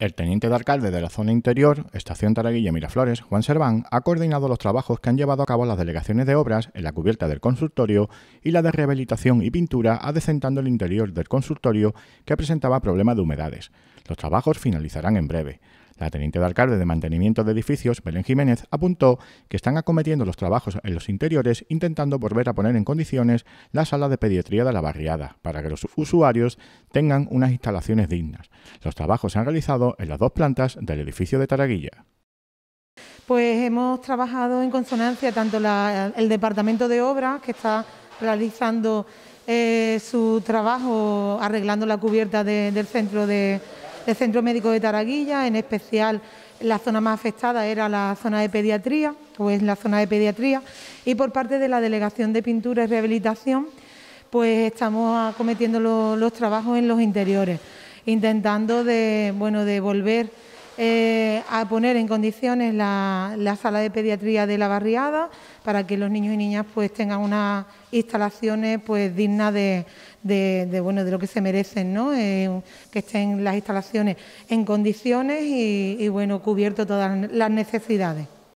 El teniente de alcalde de la zona interior, Estación Taraguilla Miraflores, Juan Serván, ha coordinado los trabajos que han llevado a cabo las delegaciones de obras en la cubierta del consultorio y la de rehabilitación y pintura, adecentando el interior del consultorio que presentaba problemas de humedades. Los trabajos finalizarán en breve. La teniente de alcalde de mantenimiento de edificios, Belén Jiménez, apuntó que están acometiendo los trabajos en los interiores intentando volver a poner en condiciones la sala de pediatría de la barriada para que los usuarios tengan unas instalaciones dignas. Los trabajos se han realizado en las dos plantas del edificio de Taraguilla. Pues hemos trabajado en consonancia tanto el departamento de obras que está realizando eh, su trabajo arreglando la cubierta del centro de, ...el Centro Médico de Taraguilla, en especial la zona más afectada era la zona de pediatría, pues la zona de pediatría, y por parte de la Delegación de Pintura y Rehabilitación, pues estamos acometiendo los, los trabajos en los interiores, intentando de, bueno, de volver eh, a poner en condiciones la, sala de pediatría de la barriada para que los niños y niñas pues tengan unas instalaciones pues dignas de, bueno de lo que se merecen, ¿no? Eh, que estén las instalaciones en condiciones y, y bueno cubierto todas las necesidades.